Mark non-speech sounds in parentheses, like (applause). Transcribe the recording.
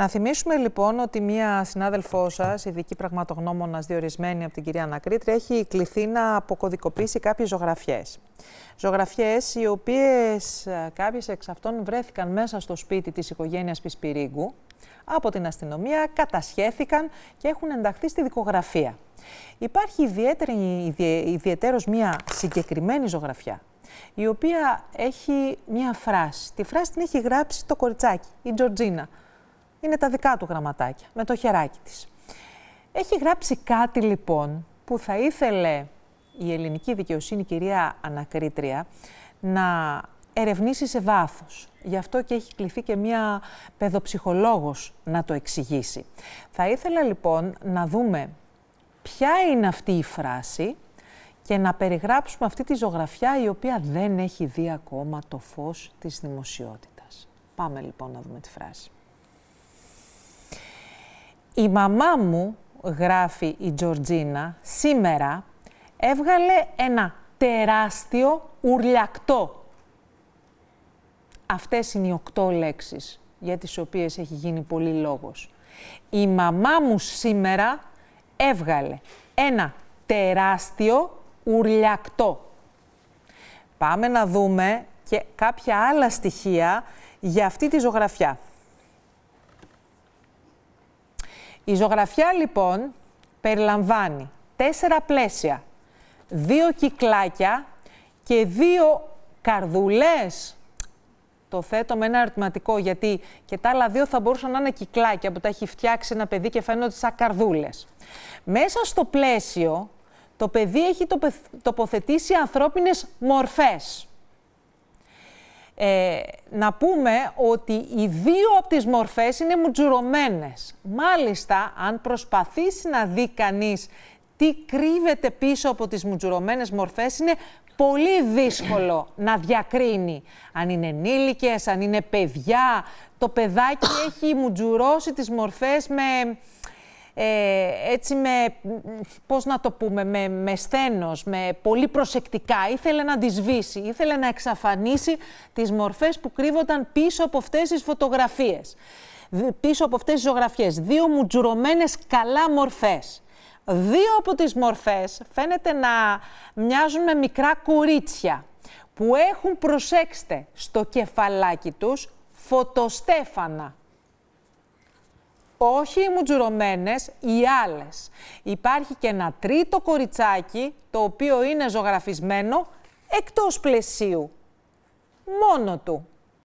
Να θυμίσουμε λοιπόν ότι μία συνάδελφός σας, ειδική πραγματογνώμονας διορισμένη από την κυρία Ανακρίτρη, έχει κληθεί να αποκωδικοποιήσει κάποιες ζωγραφιές. Ζωγραφιές οι οποίες κάποιες εξ αυτών βρέθηκαν μέσα στο σπίτι της οικογένειας Πισπυρίγκου από την αστυνομία, κατασχέθηκαν και έχουν ενταχθεί στη δικογραφία. Υπάρχει ιδιαίτερο μία συγκεκριμένη ζωγραφιά η οποία έχει μία φράση. Τη φράση την έχει γράψει το κοριτσάκι, η Τζορτζίνα είναι τα δικά του γραμματάκια, με το χεράκι της. Έχει γράψει κάτι λοιπόν που θα ήθελε η ελληνική δικαιοσύνη, κυρία Ανακρίτρια, να ερευνήσει σε βάθος. Γι' αυτό και έχει κληθεί και μία παιδοψυχολόγος να το εξηγήσει. Θα ήθελα λοιπόν να δούμε ποια είναι αυτή η φράση και να περιγράψουμε αυτή τη ζωγραφιά η οποία δεν έχει δει ακόμα το φως της δημοσιότητας. Πάμε λοιπόν να δούμε τη φράση. Η μαμά μου, γράφει η Τζορτζίνα, σήμερα έβγαλε ένα τεράστιο ουρλιακτό. Αυτές είναι οι οκτώ λέξεις για τις οποίες έχει γίνει πολύ λόγος. Η μαμά μου σήμερα έβγαλε ένα τεράστιο ουρλιακτό. Πάμε να δούμε και κάποια άλλα στοιχεία για αυτή τη ζωγραφιά. Η ζωγραφιά λοιπόν περιλαμβάνει τέσσερα πλαίσια, δύο κυκλάκια και δύο καρδουλές. Το θέτω με ένα ερωτηματικό γιατί και τα άλλα δύο θα μπορούσαν να είναι κυκλάκια που τα έχει φτιάξει ένα παιδί και φαίνονται σαν καρδούλες. Μέσα στο πλαίσιο το παιδί έχει τοποθετήσει ανθρώπινες μορφές. Ε, να πούμε ότι οι δύο από τις μορφές είναι μουτζουρωμένες. Μάλιστα, αν προσπαθήσει να δει κανείς τι κρύβεται πίσω από τις μουτζουρωμένες μορφές, είναι πολύ δύσκολο (clears throat) να διακρίνει. Αν είναι ενήλικες, αν είναι παιδιά, το παιδάκι έχει μουτζουρώσει τις μορφές με ε, έτσι με, πώς να το πούμε, με, με με πολύ προσεκτικά. Ήθελε να τη σβήσει, ήθελε να εξαφανίσει τις μορφές που κρύβονταν πίσω από αυτές τις φωτογραφίες. Πίσω από αυτές τις ζωγραφιές. Δύο μουτζουρωμένες καλά μορφές. Δύο από τις μορφές φαίνεται να μοιάζουν με μικρά κουρίτσια που έχουν, προσέξτε, στο κεφαλάκι τους φωτοστέφανα όχι οι μουτζουρωμένες, οι άλλες. Υπάρχει και ένα τρίτο κοριτσάκι, το οποίο είναι ζωγραφισμένο εκτός πλαισίου. Μόνο του.